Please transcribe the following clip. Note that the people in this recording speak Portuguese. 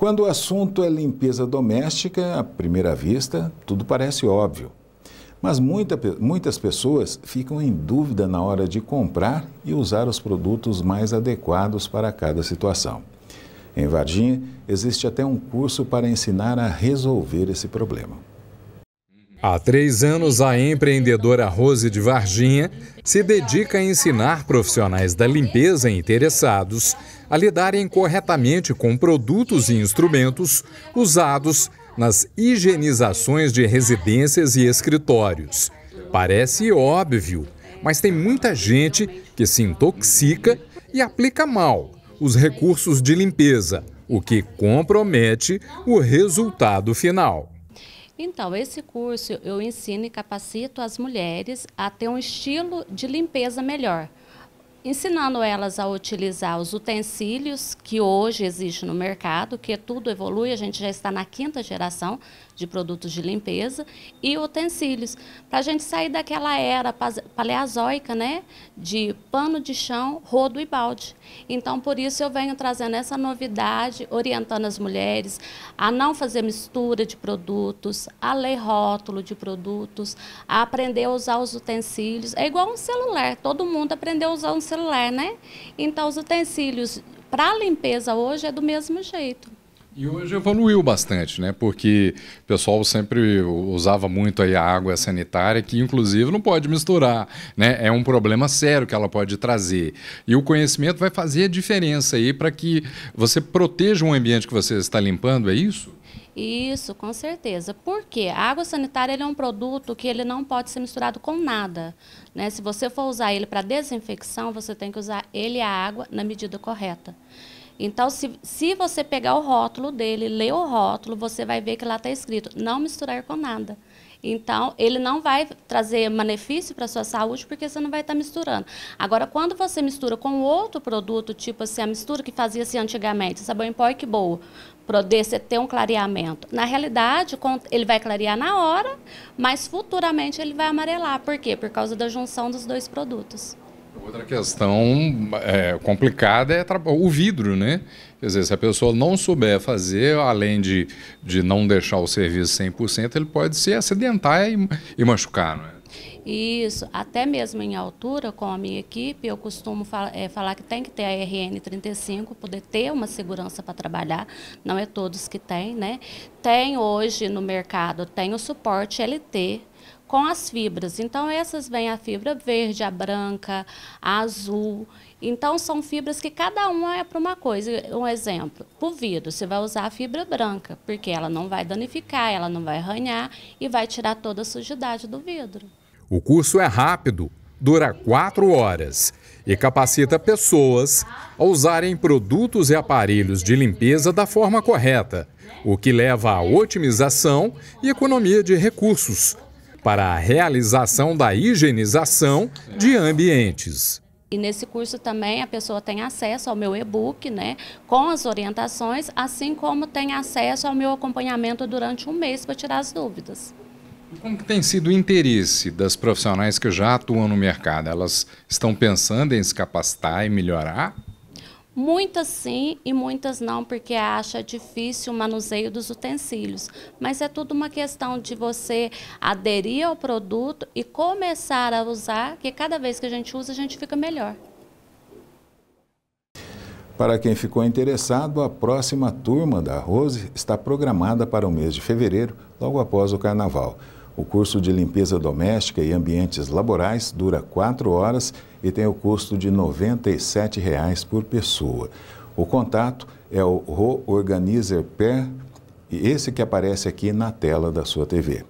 Quando o assunto é limpeza doméstica, à primeira vista, tudo parece óbvio. Mas muita, muitas pessoas ficam em dúvida na hora de comprar e usar os produtos mais adequados para cada situação. Em Varginha, existe até um curso para ensinar a resolver esse problema. Há três anos, a empreendedora Rose de Varginha se dedica a ensinar profissionais da limpeza interessados a lidarem corretamente com produtos e instrumentos usados nas higienizações de residências e escritórios. Parece óbvio, mas tem muita gente que se intoxica e aplica mal os recursos de limpeza, o que compromete o resultado final. Então, esse curso eu ensino e capacito as mulheres a ter um estilo de limpeza melhor ensinando elas a utilizar os utensílios que hoje existem no mercado, que tudo evolui, a gente já está na quinta geração de produtos de limpeza e utensílios, para a gente sair daquela era paleozoica, né, de pano de chão, rodo e balde. Então, por isso eu venho trazendo essa novidade, orientando as mulheres a não fazer mistura de produtos, a ler rótulo de produtos, a aprender a usar os utensílios. É igual um celular, todo mundo aprendeu a usar um celular celular, né? Então, os utensílios para limpeza hoje é do mesmo jeito. E hoje evoluiu bastante, né? Porque o pessoal sempre usava muito aí a água sanitária, que inclusive não pode misturar, né? É um problema sério que ela pode trazer. E o conhecimento vai fazer a diferença aí para que você proteja o ambiente que você está limpando, é isso? Isso, com certeza. Por quê? A água sanitária é um produto que ele não pode ser misturado com nada. Né? Se você for usar ele para desinfecção, você tem que usar ele e a água na medida correta. Então, se, se você pegar o rótulo dele, ler o rótulo, você vai ver que lá está escrito não misturar com nada. Então, ele não vai trazer benefício para a sua saúde porque você não vai estar tá misturando. Agora, quando você mistura com outro produto, tipo assim, a mistura que fazia-se antigamente, sabão em pó e que boa poder é ter um clareamento. Na realidade, ele vai clarear na hora, mas futuramente ele vai amarelar. Por quê? Por causa da junção dos dois produtos. Outra questão é, complicada é o vidro, né? Quer dizer, se a pessoa não souber fazer, além de, de não deixar o serviço 100%, ele pode se acidentar e, e machucar, não é? Isso, até mesmo em altura, com a minha equipe, eu costumo é, falar que tem que ter a RN35, poder ter uma segurança para trabalhar, não é todos que têm, né? Tem hoje no mercado, tem o suporte LT, com as fibras. Então, essas vêm a fibra verde, a branca, a azul. Então, são fibras que cada uma é para uma coisa. Um exemplo, o vidro, você vai usar a fibra branca, porque ela não vai danificar, ela não vai arranhar e vai tirar toda a sujidade do vidro. O curso é rápido, dura quatro horas e capacita pessoas a usarem produtos e aparelhos de limpeza da forma correta, o que leva à otimização e economia de recursos para a realização da higienização de ambientes. E nesse curso também a pessoa tem acesso ao meu e-book, né, com as orientações, assim como tem acesso ao meu acompanhamento durante um mês para tirar as dúvidas. Como tem sido o interesse das profissionais que já atuam no mercado? Elas estão pensando em se capacitar e melhorar? Muitas sim e muitas não, porque acha difícil o manuseio dos utensílios. Mas é tudo uma questão de você aderir ao produto e começar a usar, que cada vez que a gente usa, a gente fica melhor. Para quem ficou interessado, a próxima turma da Rose está programada para o mês de fevereiro, logo após o Carnaval. O curso de limpeza doméstica e ambientes laborais dura 4 horas e tem o custo de R$ 97,00 por pessoa. O contato é o Roorganizer Per, esse que aparece aqui na tela da sua TV.